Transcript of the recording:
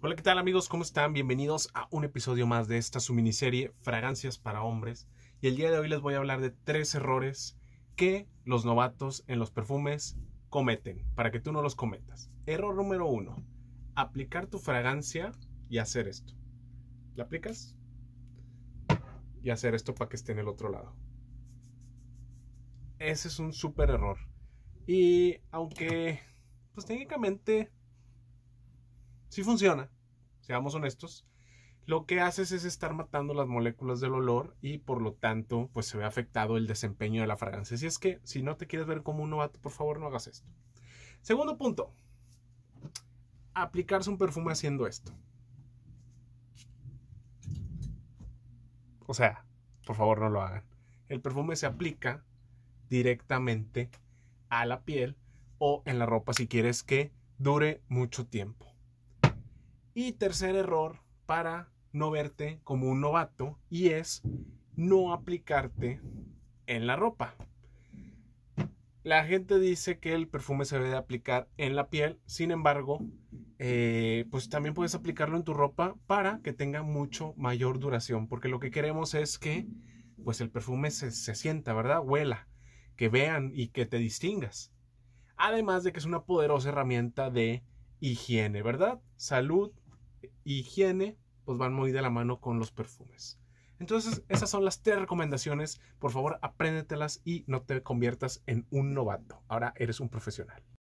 Hola, ¿qué tal amigos? ¿Cómo están? Bienvenidos a un episodio más de esta su miniserie Fragancias para hombres. Y el día de hoy les voy a hablar de tres errores que los novatos en los perfumes cometen para que tú no los cometas. Error número uno, aplicar tu fragancia y hacer esto. ¿La aplicas? Y hacer esto para que esté en el otro lado. Ese es un súper error. Y aunque, pues técnicamente si funciona, seamos honestos, lo que haces es estar matando las moléculas del olor y por lo tanto pues se ve afectado el desempeño de la fragancia. Si es que si no te quieres ver como un novato, por favor no hagas esto. Segundo punto, aplicarse un perfume haciendo esto. O sea, por favor no lo hagan. El perfume se aplica directamente a la piel o en la ropa si quieres que dure mucho tiempo. Y tercer error para no verte como un novato y es no aplicarte en la ropa. La gente dice que el perfume se debe aplicar en la piel, sin embargo, eh, pues también puedes aplicarlo en tu ropa para que tenga mucho mayor duración, porque lo que queremos es que pues el perfume se, se sienta, ¿verdad? Huela, que vean y que te distingas. Además de que es una poderosa herramienta de higiene, ¿verdad? Salud, higiene, pues van muy de la mano con los perfumes. Entonces, esas son las tres recomendaciones. Por favor, apréndetelas y no te conviertas en un novato. Ahora eres un profesional.